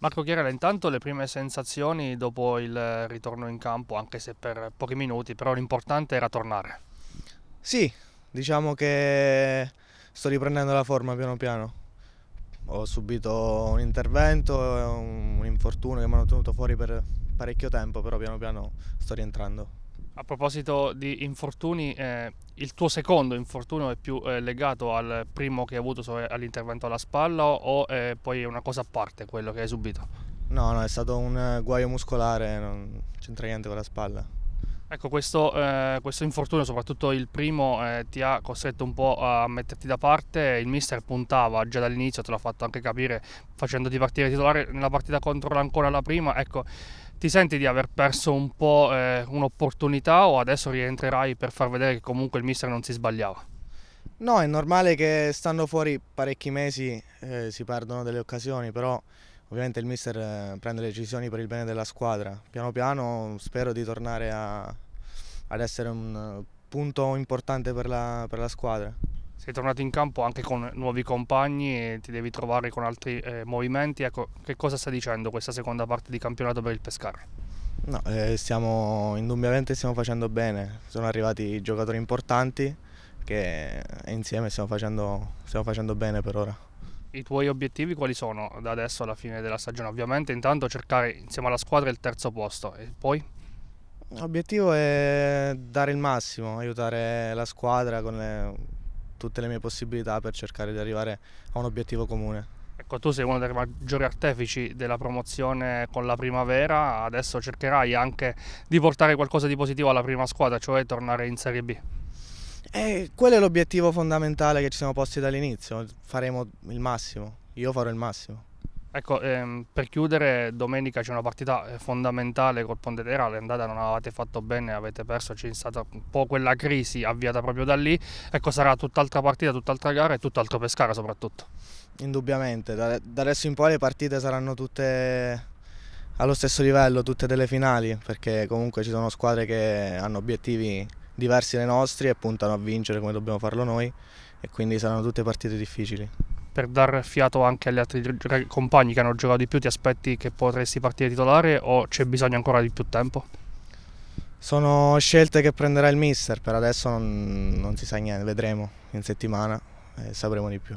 Marco Chiarella, intanto le prime sensazioni dopo il eh, ritorno in campo, anche se per pochi minuti, però l'importante era tornare. Sì, diciamo che sto riprendendo la forma piano piano. Ho subito un intervento, un infortunio che mi hanno tenuto fuori per parecchio tempo, però piano piano sto rientrando. A proposito di infortuni, eh, il tuo secondo infortunio è più eh, legato al primo che hai avuto cioè all'intervento alla spalla o eh, poi è una cosa a parte quello che hai subito? No, no, è stato un eh, guaio muscolare, non c'entra niente con la spalla. Ecco, questo, eh, questo infortunio, soprattutto il primo, eh, ti ha costretto un po' a metterti da parte. Il mister puntava già dall'inizio, te l'ha fatto anche capire, facendoti partire titolare nella partita contro l'Ancona la prima. Ecco, ti senti di aver perso un po' eh, un'opportunità o adesso rientrerai per far vedere che comunque il mister non si sbagliava? No, è normale che stando fuori parecchi mesi eh, si perdono delle occasioni, però ovviamente il mister eh, prende le decisioni per il bene della squadra. Piano piano spero di tornare a, ad essere un eh, punto importante per la, per la squadra sei tornato in campo anche con nuovi compagni e ti devi trovare con altri eh, movimenti. Ecco, che cosa sta dicendo questa seconda parte di campionato per il Pescara? No, eh, stiamo, indubbiamente stiamo facendo bene, sono arrivati giocatori importanti che eh, insieme stiamo facendo, stiamo facendo bene per ora. I tuoi obiettivi quali sono da adesso alla fine della stagione? Ovviamente intanto cercare insieme alla squadra il terzo posto e poi? L'obiettivo è dare il massimo, aiutare la squadra con le, tutte le mie possibilità per cercare di arrivare a un obiettivo comune. Ecco, tu sei uno dei maggiori artefici della promozione con la primavera, adesso cercherai anche di portare qualcosa di positivo alla prima squadra, cioè tornare in Serie B. Eh, quello è l'obiettivo fondamentale che ci siamo posti dall'inizio, faremo il massimo, io farò il massimo. Ecco, ehm, per chiudere, domenica c'è una partita eh, fondamentale col Ponte Terra, l'andata non avete fatto bene, avete perso, c'è stata un po' quella crisi avviata proprio da lì, ecco sarà tutt'altra partita, tutt'altra gara e tutt'altro Pescara soprattutto. Indubbiamente, da, da adesso in poi le partite saranno tutte allo stesso livello, tutte delle finali, perché comunque ci sono squadre che hanno obiettivi diversi dai nostri e puntano a vincere come dobbiamo farlo noi e quindi saranno tutte partite difficili per dar fiato anche agli altri compagni che hanno giocato di più, ti aspetti che potresti partire titolare o c'è bisogno ancora di più tempo? Sono scelte che prenderà il mister, per adesso non, non si sa niente, vedremo in settimana e sapremo di più.